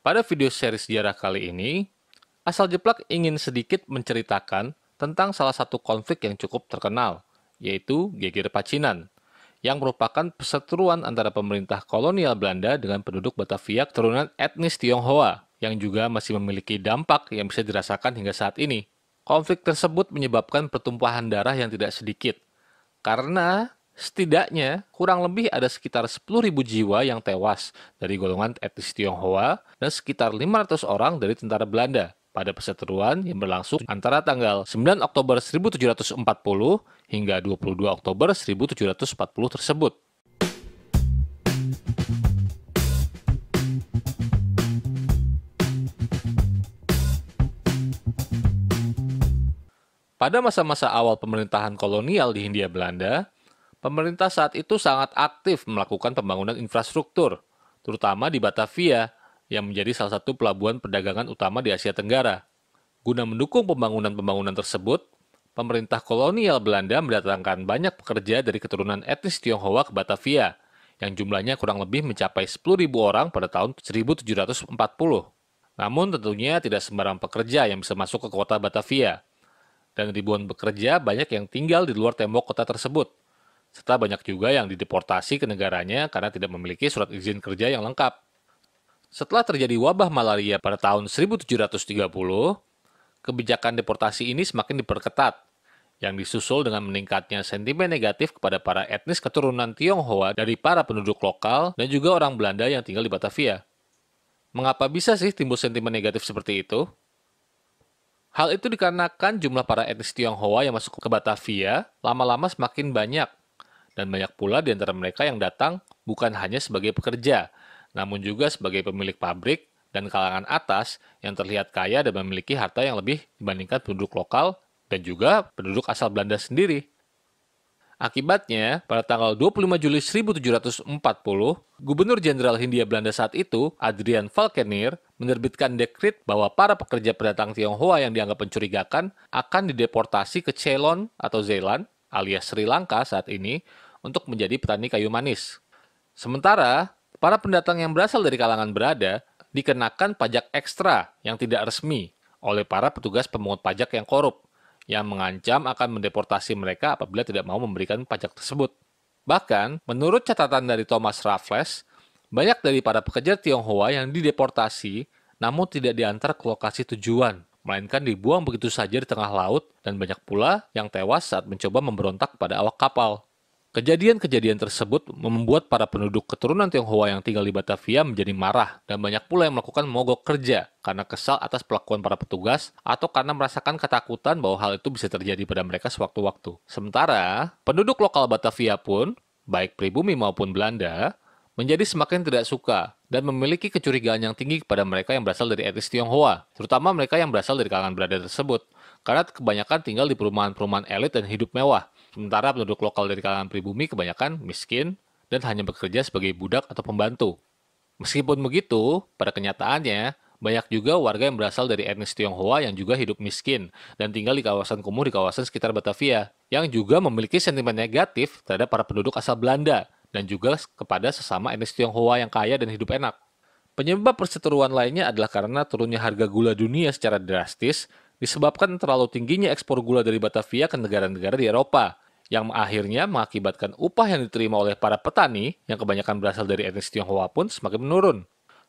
Pada video seri sejarah kali ini, Asal Jeplak ingin sedikit menceritakan tentang salah satu konflik yang cukup terkenal, yaitu geger Pacinan, yang merupakan perseteruan antara pemerintah kolonial Belanda dengan penduduk Batavia keturunan etnis Tionghoa, yang juga masih memiliki dampak yang bisa dirasakan hingga saat ini. Konflik tersebut menyebabkan pertumpahan darah yang tidak sedikit, karena Setidaknya, kurang lebih ada sekitar 10.000 jiwa yang tewas dari golongan etnis Tionghoa dan sekitar 500 orang dari tentara Belanda pada perseteruan yang berlangsung antara tanggal 9 Oktober 1740 hingga 22 Oktober 1740 tersebut. Pada masa-masa awal pemerintahan kolonial di Hindia Belanda, pemerintah saat itu sangat aktif melakukan pembangunan infrastruktur, terutama di Batavia, yang menjadi salah satu pelabuhan perdagangan utama di Asia Tenggara. Guna mendukung pembangunan-pembangunan tersebut, pemerintah kolonial Belanda mendatangkan banyak pekerja dari keturunan etnis Tionghoa ke Batavia, yang jumlahnya kurang lebih mencapai 10.000 orang pada tahun 1740. Namun tentunya tidak sembarang pekerja yang bisa masuk ke kota Batavia, dan ribuan pekerja banyak yang tinggal di luar tembok kota tersebut serta banyak juga yang dideportasi ke negaranya karena tidak memiliki surat izin kerja yang lengkap. Setelah terjadi wabah malaria pada tahun 1730, kebijakan deportasi ini semakin diperketat, yang disusul dengan meningkatnya sentimen negatif kepada para etnis keturunan Tionghoa dari para penduduk lokal dan juga orang Belanda yang tinggal di Batavia. Mengapa bisa sih timbul sentimen negatif seperti itu? Hal itu dikarenakan jumlah para etnis Tionghoa yang masuk ke Batavia lama-lama semakin banyak dan banyak pula di antara mereka yang datang bukan hanya sebagai pekerja, namun juga sebagai pemilik pabrik dan kalangan atas yang terlihat kaya dan memiliki harta yang lebih dibandingkan penduduk lokal dan juga penduduk asal Belanda sendiri. Akibatnya, pada tanggal 25 Juli 1740, Gubernur Jenderal Hindia Belanda saat itu, Adrian Falkenir menerbitkan dekrit bahwa para pekerja pendatang Tionghoa yang dianggap mencurigakan akan dideportasi ke Ceylon atau Zeeland alias Sri Lanka saat ini untuk menjadi petani kayu manis. Sementara, para pendatang yang berasal dari kalangan berada dikenakan pajak ekstra yang tidak resmi oleh para petugas pemungut pajak yang korup, yang mengancam akan mendeportasi mereka apabila tidak mau memberikan pajak tersebut. Bahkan, menurut catatan dari Thomas Raffles, banyak dari para pekerja Tionghoa yang dideportasi namun tidak diantar ke lokasi tujuan, melainkan dibuang begitu saja di tengah laut dan banyak pula yang tewas saat mencoba memberontak pada awak kapal. Kejadian-kejadian tersebut membuat para penduduk keturunan Tionghoa yang tinggal di Batavia menjadi marah dan banyak pula yang melakukan mogok kerja karena kesal atas perlakuan para petugas atau karena merasakan ketakutan bahwa hal itu bisa terjadi pada mereka sewaktu-waktu. Sementara, penduduk lokal Batavia pun, baik pribumi maupun Belanda, menjadi semakin tidak suka dan memiliki kecurigaan yang tinggi kepada mereka yang berasal dari etnis Tionghoa, terutama mereka yang berasal dari kalangan berada tersebut, karena kebanyakan tinggal di perumahan-perumahan elit dan hidup mewah, Sementara penduduk lokal dari kalangan pribumi kebanyakan miskin dan hanya bekerja sebagai budak atau pembantu. Meskipun begitu, pada kenyataannya, banyak juga warga yang berasal dari etnis Tionghoa yang juga hidup miskin dan tinggal di kawasan kumuh di kawasan sekitar Batavia, yang juga memiliki sentimen negatif terhadap para penduduk asal Belanda dan juga kepada sesama etnis Tionghoa yang kaya dan hidup enak. Penyebab perseteruan lainnya adalah karena turunnya harga gula dunia secara drastis disebabkan terlalu tingginya ekspor gula dari Batavia ke negara-negara di Eropa, yang akhirnya mengakibatkan upah yang diterima oleh para petani, yang kebanyakan berasal dari etnis Tionghoa pun semakin menurun.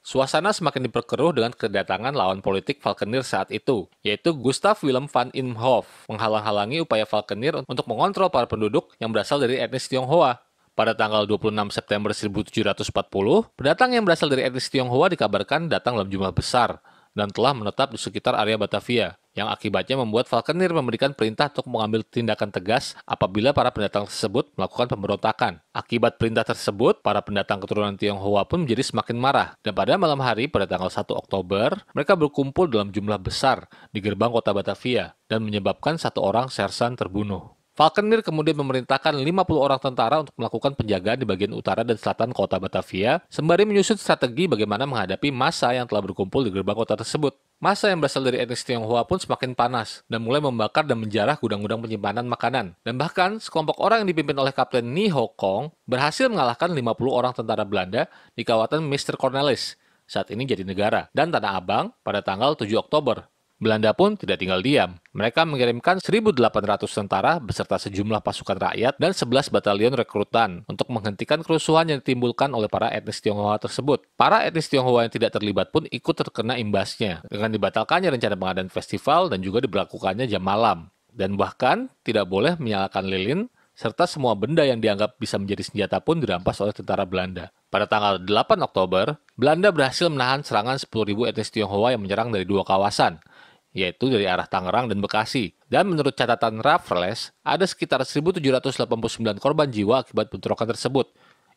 Suasana semakin diperkeruh dengan kedatangan lawan politik Falkenir saat itu, yaitu Gustav Wilhelm van Imhoff, menghalang-halangi upaya Falkenir untuk mengontrol para penduduk yang berasal dari etnis Tionghoa. Pada tanggal 26 September 1740, pendatang yang berasal dari etnis Tionghoa dikabarkan datang dalam jumlah besar, dan telah menetap di sekitar area Batavia, yang akibatnya membuat Falconer memberikan perintah untuk mengambil tindakan tegas apabila para pendatang tersebut melakukan pemberontakan. Akibat perintah tersebut, para pendatang keturunan Tionghoa pun menjadi semakin marah, dan pada malam hari pada tanggal 1 Oktober, mereka berkumpul dalam jumlah besar di gerbang kota Batavia dan menyebabkan satu orang sersan terbunuh. Falkenir kemudian memerintahkan 50 orang tentara untuk melakukan penjagaan di bagian utara dan selatan kota Batavia, sembari menyusun strategi bagaimana menghadapi massa yang telah berkumpul di gerbang kota tersebut. Masa yang berasal dari etnis Tionghoa pun semakin panas dan mulai membakar dan menjarah gudang-gudang penyimpanan makanan. Dan bahkan, sekelompok orang yang dipimpin oleh Kapten Ni Ho Kong berhasil mengalahkan 50 orang tentara Belanda di kawasan Mr. Cornelis, saat ini jadi negara, dan Tanah Abang pada tanggal 7 Oktober. Belanda pun tidak tinggal diam. Mereka mengirimkan 1.800 tentara beserta sejumlah pasukan rakyat dan 11 batalion rekrutan untuk menghentikan kerusuhan yang ditimbulkan oleh para etnis Tionghoa tersebut. Para etnis Tionghoa yang tidak terlibat pun ikut terkena imbasnya dengan dibatalkannya rencana pengadaan festival dan juga diberlakukannya jam malam. Dan bahkan tidak boleh menyalakan lilin serta semua benda yang dianggap bisa menjadi senjata pun dirampas oleh tentara Belanda. Pada tanggal 8 Oktober, Belanda berhasil menahan serangan 10.000 etnis Tionghoa yang menyerang dari dua kawasan, yaitu dari arah Tangerang dan Bekasi. Dan menurut catatan Raffles, ada sekitar 1.789 korban jiwa akibat bentrokan tersebut,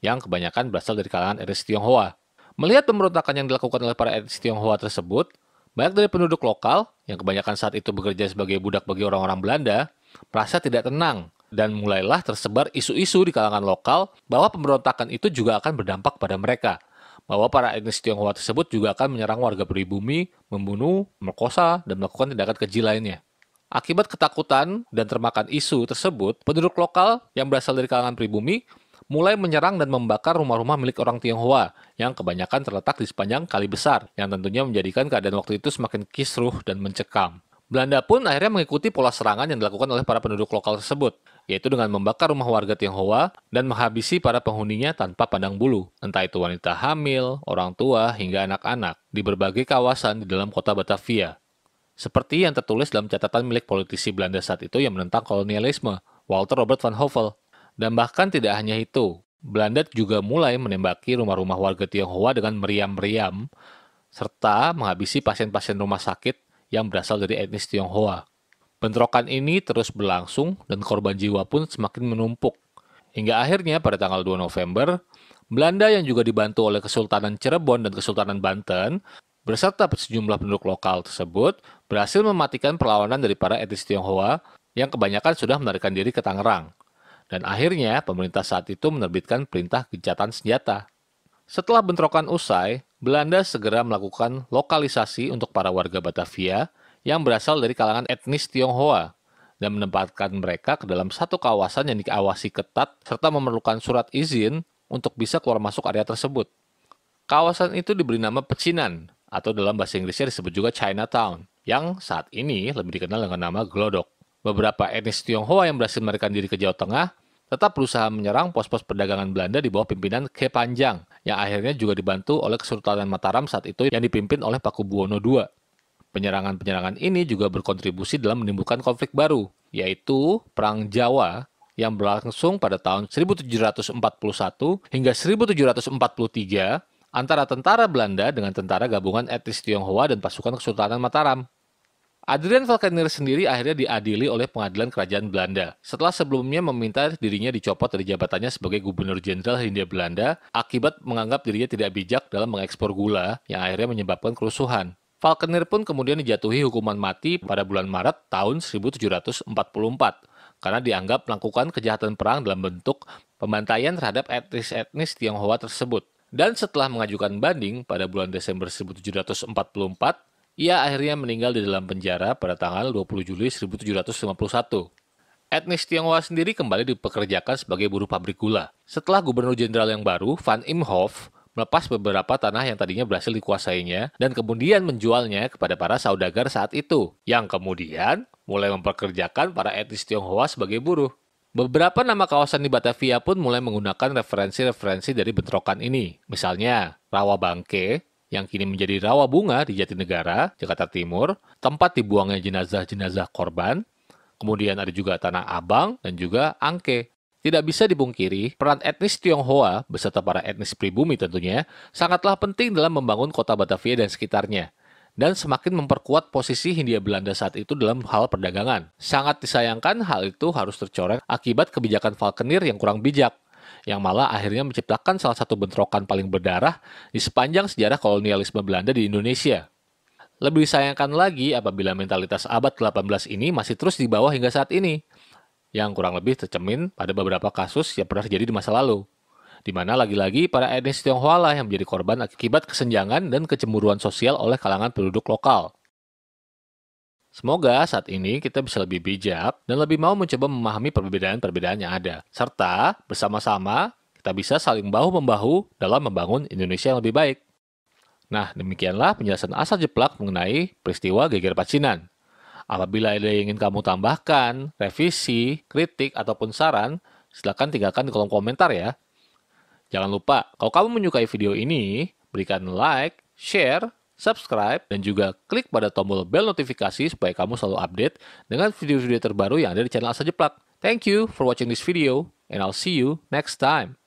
yang kebanyakan berasal dari kalangan etnis Tionghoa. Melihat pemberontakan yang dilakukan oleh para etnis Tionghoa tersebut, banyak dari penduduk lokal, yang kebanyakan saat itu bekerja sebagai budak bagi orang-orang Belanda, merasa tidak tenang dan mulailah tersebar isu-isu di kalangan lokal bahwa pemberontakan itu juga akan berdampak pada mereka – bahwa para etnis Tionghoa tersebut juga akan menyerang warga pribumi, membunuh, merkosa, dan melakukan tindakan keji lainnya. Akibat ketakutan dan termakan isu tersebut, penduduk lokal yang berasal dari kalangan pribumi mulai menyerang dan membakar rumah-rumah milik orang Tionghoa yang kebanyakan terletak di sepanjang kali besar, yang tentunya menjadikan keadaan waktu itu semakin kisruh dan mencekam. Belanda pun akhirnya mengikuti pola serangan yang dilakukan oleh para penduduk lokal tersebut yaitu dengan membakar rumah warga Tionghoa dan menghabisi para penghuninya tanpa pandang bulu, entah itu wanita hamil, orang tua, hingga anak-anak, di berbagai kawasan di dalam kota Batavia. Seperti yang tertulis dalam catatan milik politisi Belanda saat itu yang menentang kolonialisme, Walter Robert van Hovel. Dan bahkan tidak hanya itu, Belanda juga mulai menembaki rumah-rumah warga Tionghoa dengan meriam-meriam, serta menghabisi pasien-pasien rumah sakit yang berasal dari etnis Tionghoa. Bentrokan ini terus berlangsung dan korban jiwa pun semakin menumpuk. Hingga akhirnya pada tanggal 2 November, Belanda yang juga dibantu oleh Kesultanan Cirebon dan Kesultanan Banten berserta sejumlah penduduk lokal tersebut berhasil mematikan perlawanan dari para etnis Tionghoa yang kebanyakan sudah melarikan diri ke Tangerang. Dan akhirnya pemerintah saat itu menerbitkan perintah gencatan senjata. Setelah bentrokan usai, Belanda segera melakukan lokalisasi untuk para warga Batavia yang berasal dari kalangan etnis Tionghoa dan menempatkan mereka ke dalam satu kawasan yang diawasi ketat serta memerlukan surat izin untuk bisa keluar masuk area tersebut. Kawasan itu diberi nama Pecinan atau dalam bahasa Inggrisnya disebut juga Chinatown yang saat ini lebih dikenal dengan nama Glodok. Beberapa etnis Tionghoa yang berhasil melarikan diri ke Jawa Tengah tetap berusaha menyerang pos-pos perdagangan Belanda di bawah pimpinan Ke Panjang, yang akhirnya juga dibantu oleh Kesultanan Mataram saat itu yang dipimpin oleh Paku Buwono II. Penyerangan-penyerangan ini juga berkontribusi dalam menimbulkan konflik baru, yaitu Perang Jawa yang berlangsung pada tahun 1741 hingga 1743 antara tentara Belanda dengan tentara gabungan etnis Tionghoa dan pasukan Kesultanan Mataram. Adrian Valkenir sendiri akhirnya diadili oleh pengadilan kerajaan Belanda setelah sebelumnya meminta dirinya dicopot dari jabatannya sebagai Gubernur Jenderal Hindia Belanda akibat menganggap dirinya tidak bijak dalam mengekspor gula yang akhirnya menyebabkan kerusuhan. Falconer pun kemudian dijatuhi hukuman mati pada bulan Maret tahun 1744 karena dianggap melakukan kejahatan perang dalam bentuk pembantaian terhadap etnis-etnis Tionghoa tersebut. Dan setelah mengajukan banding pada bulan Desember 1744, ia akhirnya meninggal di dalam penjara pada tanggal 20 Juli 1751. Etnis Tionghoa sendiri kembali dipekerjakan sebagai buruh pabrik gula. Setelah Gubernur Jenderal yang baru, Van Imhoff, melepas beberapa tanah yang tadinya berhasil dikuasainya dan kemudian menjualnya kepada para saudagar saat itu, yang kemudian mulai memperkerjakan para etnis Tionghoa sebagai buruh. Beberapa nama kawasan di Batavia pun mulai menggunakan referensi-referensi dari bentrokan ini. Misalnya, Rawa Bangke, yang kini menjadi Rawa Bunga di Jatinegara, Jakarta Timur, tempat dibuangnya jenazah-jenazah korban, kemudian ada juga Tanah Abang dan juga Angke, tidak bisa dibungkiri peran etnis Tionghoa, beserta para etnis pribumi tentunya, sangatlah penting dalam membangun kota Batavia dan sekitarnya dan semakin memperkuat posisi Hindia Belanda saat itu dalam hal perdagangan. Sangat disayangkan hal itu harus tercoreng akibat kebijakan Falkenir yang kurang bijak, yang malah akhirnya menciptakan salah satu bentrokan paling berdarah di sepanjang sejarah kolonialisme Belanda di Indonesia. Lebih disayangkan lagi apabila mentalitas abad ke-18 ini masih terus di bawah hingga saat ini, yang kurang lebih tercemin pada beberapa kasus yang pernah terjadi di masa lalu. Di mana lagi-lagi para etnis Tionghoa lah yang menjadi korban akibat kesenjangan dan kecemburuan sosial oleh kalangan penduduk lokal. Semoga saat ini kita bisa lebih bijak dan lebih mau mencoba memahami perbedaan-perbedaan yang ada, serta bersama-sama kita bisa saling bahu-membahu dalam membangun Indonesia yang lebih baik. Nah, demikianlah penjelasan asal jeplak mengenai peristiwa geger pacinan. Apabila ada yang ingin kamu tambahkan, revisi, kritik, ataupun saran, silakan tinggalkan di kolom komentar ya. Jangan lupa, kalau kamu menyukai video ini, berikan like, share, subscribe, dan juga klik pada tombol bell notifikasi supaya kamu selalu update dengan video-video terbaru yang ada di channel Asa Jeplak. Thank you for watching this video, and I'll see you next time.